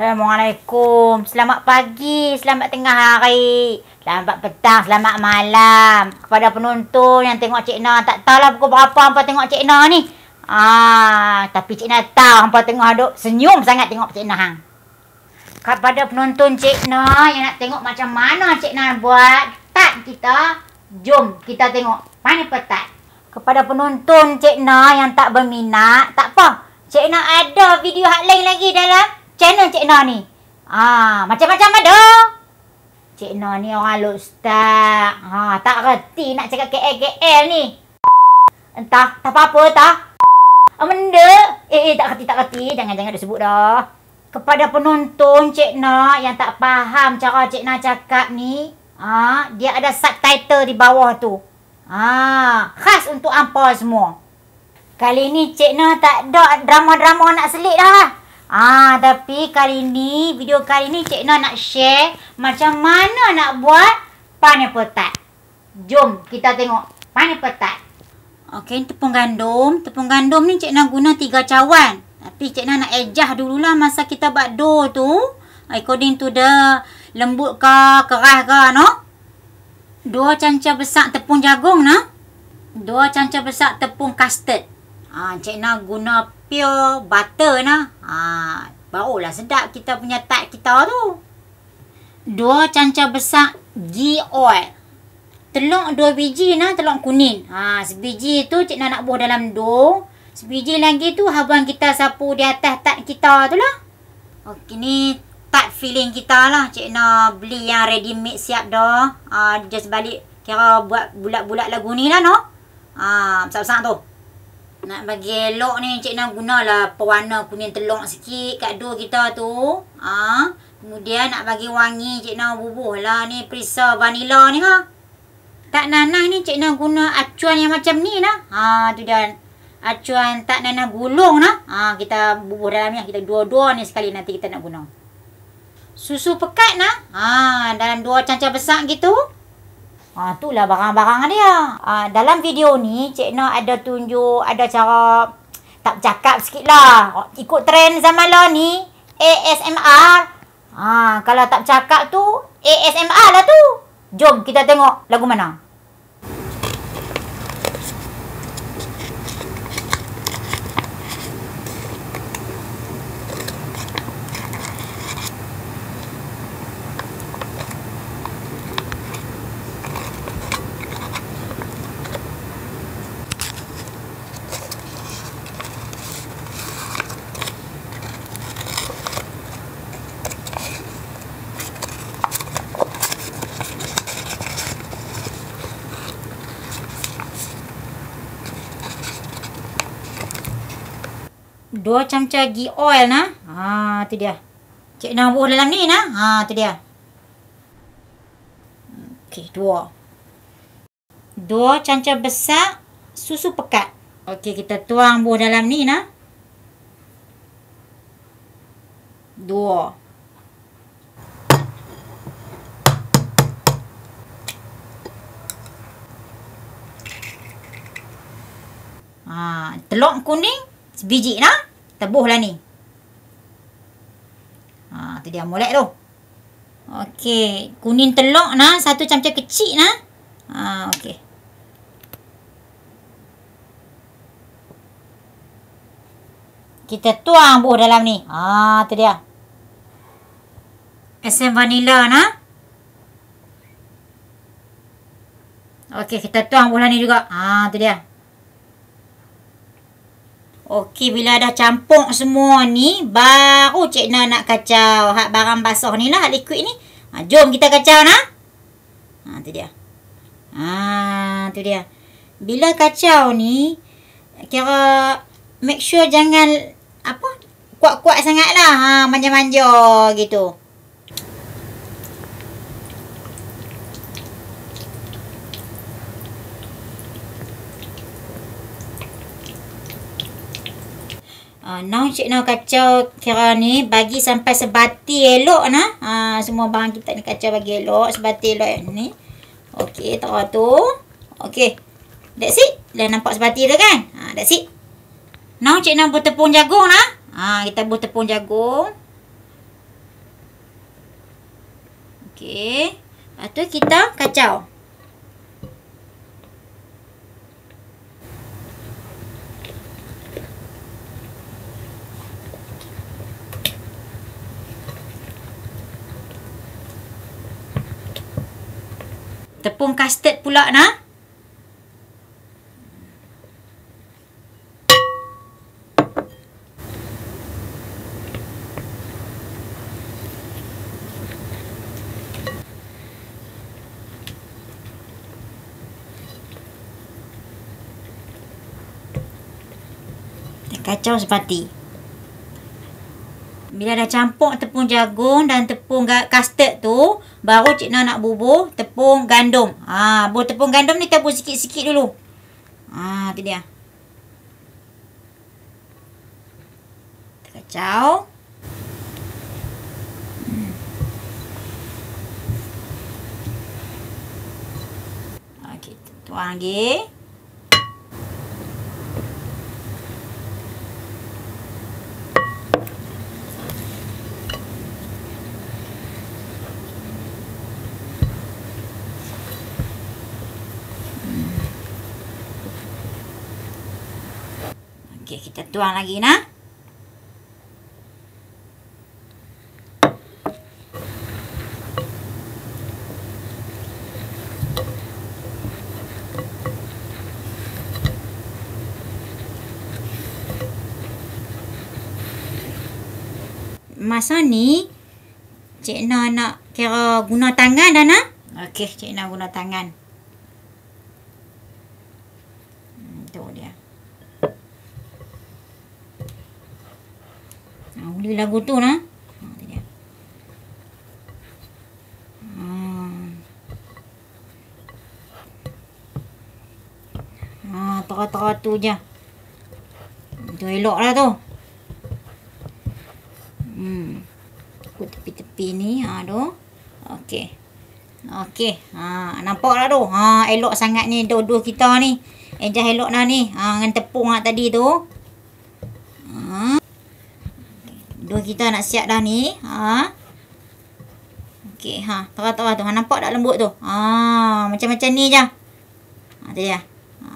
Assalamualaikum. Selamat pagi, selamat tengah hari, selamat petang, selamat malam kepada penonton yang tengok Cik Na. Tak tahulah pukul berapa hangpa tengok Cik Na ni. Ah, tapi Cik Na tahu hangpa tengok aduk senyum sangat tengok Cik Na hang. Kepada penonton Cik Na yang nak tengok macam mana Cik Na buat tak kita, jom kita tengok mana petak. Kepada penonton Cik Na yang tak berminat, tak apa. Cik Na ada video hak lain lagi dalam channel Cik Noh ni? Haa, macam-macam ada. Cik Noh ni orang luk start. Haa, tak reti nak cakap KL-KL ni. Entah, tak apa-apa tak. Ah, benda. Eh, eh, tak reti, tak reti. Jangan-jangan dia sebut dah. Kepada penonton Cik Noh yang tak faham cara Cik Noh cakap ni. Haa, dia ada subtitle di bawah tu. Haa, khas untuk ampah semua. Kali ni Cik Noh tak ada drama-drama nak selit dah. Ah, tapi kali ni, video kali ni Cik Noh nak share macam mana nak buat pineapple tart. Jom kita tengok pineapple tart. Okey, tepung gandum. Tepung gandum ni Cik Noh guna tiga cawan. Tapi Cik Noh nak ejah dululah masa kita buat dough tu. According to the lembut ke kerah ke no. Dua cangcah besar tepung jagung nah. Dua cangcah besar tepung custard. Ah, ha, Cik Noh guna pure butter nah. Ha, barulah sedap kita punya tak kita tu. Dua cangcah besar ghee oil. Telur dua biji na telur kuning. Ha, sebiji tu cik nak nak buah dalam dough. Sebiji lagi tu habang kita sapu di atas tak kita tu lah. Okey ni tak feeling kita lah. Cik nak beli yang ready made siap dah. Ha, just balik kira buat bulat-bulat lagu ni lah no. Ah, ha, besar-besar tu. Nak bagi elok ni Encik Nam gunalah pewarna kuning telur sikit kat dua kita tu. Ha? Kemudian nak bagi wangi Encik Nam bubuh lah ni perisa vanila ni ha. Tak nanah ni Encik Nam guna acuan yang macam ni lah. Ha tu dan acuan tak nanah gulung lah. Ha kita bubuh dalam ni kita dua-dua ni sekali nanti kita nak guna. Susu pekat lah. Ha dalam dua cangcah besar Gitu. Ha, itulah barang-barang dia. Ha, dalam video ni, Cik Nak ada tunjuk, ada cara tak cakap sikit lah. Ikut trend zaman lah ni, ASMR. Ha, kalau tak cakap tu, ASMR lah tu. Jom kita tengok Lagu mana? Dua camca ghee oil nah. Ha tu dia. Cek nak buuh dalam ni nah. Ha tu dia. Okey, dua. Dua camca besar susu pekat. Okey, kita tuang buuh dalam ni nah. Dua. Ha, telur kuning sebiji nah. Tebuh lah ni. Ha, tu dia molek tu. Okey. Kuning telur nah. Satu camca kecil nah. Ha, okey. Kita tuang buah dalam ni. Ha, tu dia. Esen vanila nah. Okey, kita tuang buah ni juga. Ha, tu dia. Okey, bila dah campur semua ni, baru Cik Na nak kacau hak barang basah ni lah, hak liquid ni. Ha, jom kita kacau nak. Ha, tu dia. Ha, tu dia. Bila kacau ni, kira make sure jangan apa kuat-kuat sangat lah. Ha, manja-manja gitu. nah cik nak kacau kira ni bagi sampai sebati elok na, Ha, ah, semua barang kita ni kacau bagi elok sebati elok ni. Okey, tu, Okey. That's it. Dah nampak sebati tu kan? Ha, that's it. Nah cik nak buat tepung jagung na, Ha, ah, kita buat tepung jagung. Okey. Lepas tu kita kacau. Tepung custard pula nah. Kacau sepati bila dah campur tepung jagung dan tepung custard tu, baru cik nak bubur tepung gandum. Ha, bubur tepung gandum ni tabur sikit-sikit dulu. Ha, tu dia. Terkacau. Hmm. Okey, tuang lagi. Okey, kita tuang lagi nah. Masa ni Cik Na nak kira guna tangan dah nak? Okey, Cik Na guna tangan. beli lagu tu lah. Ha, Terah-terah ha. ha, tu je Tu elok lah tu hmm. Aku tepi-tepi ni ha, tu. Okay Okay ha, Nampak lah tu ha, Elok sangat ni Dua-dua kita ni Eja elok lah ni ha, Dengan tepung lah tadi tu Dua kita nak siap dah ni. Ha. Okey ha. Tengok tu tu. Ha nampak tak lembut tu? Ha macam-macam ni je. Ha tu ya. Ha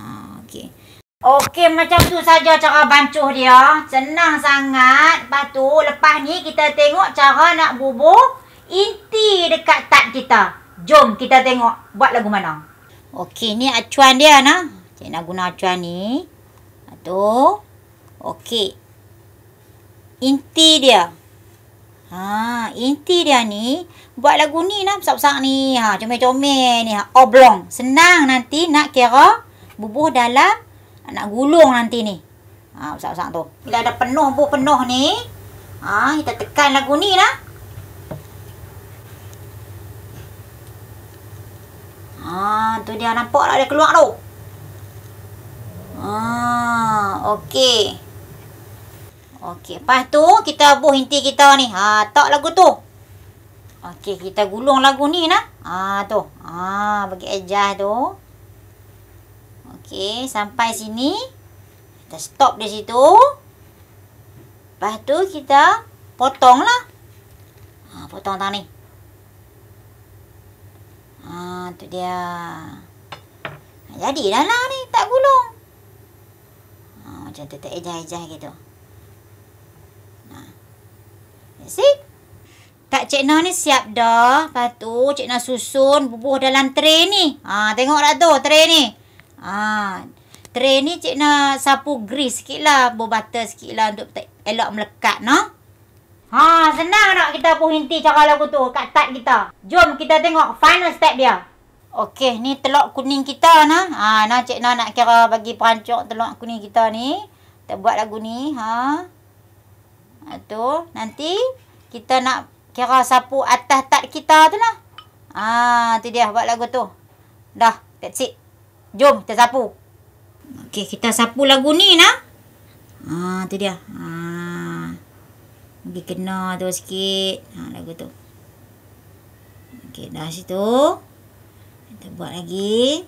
okey. Okey macam tu saja cara bancuh dia. Senang sangat. batu lepas ni kita tengok cara nak bubuh inti dekat tat kita. Jom kita tengok buat lagu mana. Okey ni acuan dia nah. Saya nak guna acuan ni. Ha tu. Okey inti dia. Ha, inti dia ni buat lagu ni nak lah, besar-besar ni. Ha, comel-comel ni, ha, oblong. Senang nanti nak kira bubuh dalam nak gulung nanti ni. Ha, besar-besar tu. Bila ada penuh bubuh penuh ni, ha, kita tekan lagu ni lah. Ha, tu dia nampak lah dia keluar tu. Ha, okey. Okey, lepas tu kita buh inti kita ni. Ha, tak lagu tu. Okey, kita gulung lagu ni nah. Ha, tu. Ha, bagi ejah tu. Okey, sampai sini. Kita stop di situ. Lepas tu kita potong lah. Ha, potong tangan ni. Ha, tu dia. Jadi dah lah ni, tak gulung. Ha, macam tu tak ejah-ejah gitu. Ha. See? Kak Cik Noh ni siap dah. Lepas tu Cik Noh susun bubuh dalam tray ni. Ha, tengok tak tu tray ni. Ha, tray ni Cik Noh sapu grease sikit lah. Berbutter sikit lah untuk elok melekat no. Ha, senang nak kita pun henti cara lagu tu kat tat kita. Jom kita tengok final step dia. Okey, ni telur kuning kita nah. Ha, nah Cik Noh nak kira bagi perancuk telur kuning kita ni. Kita buat lagu ni. Ha tu nanti kita nak kira sapu atas tat kita tu lah. Ah, tu dia buat lagu tu. Dah, that's it. Jom kita sapu. Okey, kita sapu lagu ni nah. Ha, ah, tu dia. Ah. Ha. Bagi kena tu sikit. Ha lagu tu. Okey, dah situ. Kita buat lagi.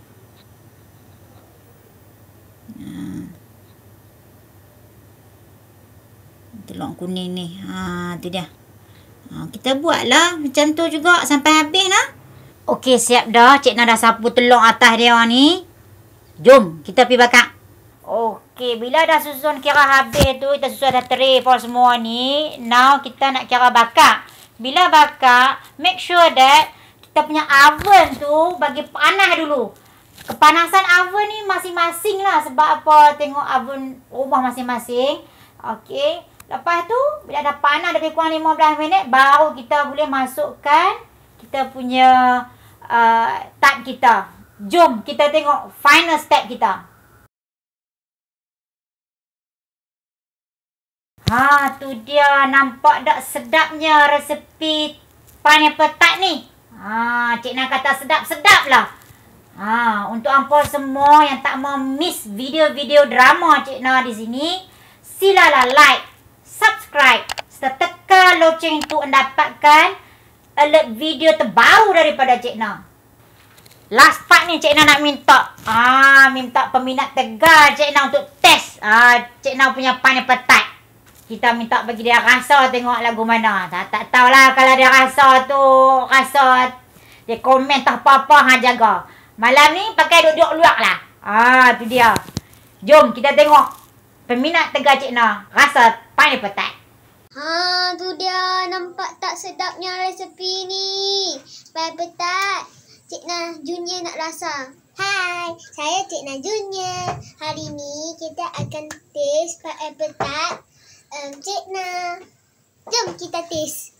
telur kuning ni. Ha tu dia. Ha kita buatlah macam tu juga sampai habis lah. Okey siap dah. Cik Nah dah sapu telur atas dia ni. Jom kita pi bakar. Okey bila dah susun kira habis tu kita susun dah tray for semua ni. Now kita nak kira bakar. Bila bakar make sure that kita punya oven tu bagi panas dulu. Kepanasan oven ni masing-masing lah sebab apa tengok oven rumah masing-masing. Okey. Lepas tu, bila dah panas lebih kurang 15 minit, baru kita boleh masukkan kita punya uh, tab kita. Jom kita tengok final step kita. Ha, tu dia nampak tak sedapnya resepi pineapple tart ni. Ha, Cik Nan kata sedap-sedap lah. Ha, untuk hampa semua yang tak mau miss video-video drama Cik Nan di sini, silalah like subscribe serta tekan loceng untuk mendapatkan alert video terbaru daripada Cik Na. Last part ni Cik Na nak minta. Ah, minta peminat tegar Cik Na untuk test ah, Cik Na punya pandai petat. Kita minta bagi dia rasa tengok lagu mana. Tak, tak tahulah kalau dia rasa tu rasa dia komen tak apa-apa hang jaga. Malam ni pakai duduk luak lah. Ah, tu dia. Jom kita tengok peminat tegar Cik Na rasa Why dia petat? Ha tu dia nampak tak sedapnya resepi ni. Why petat? Cik Nah Junior nak rasa. Hai, saya Cik Nah Junior. Hari ni kita akan taste pineapple tart. Um, Cik Nah, jom kita taste.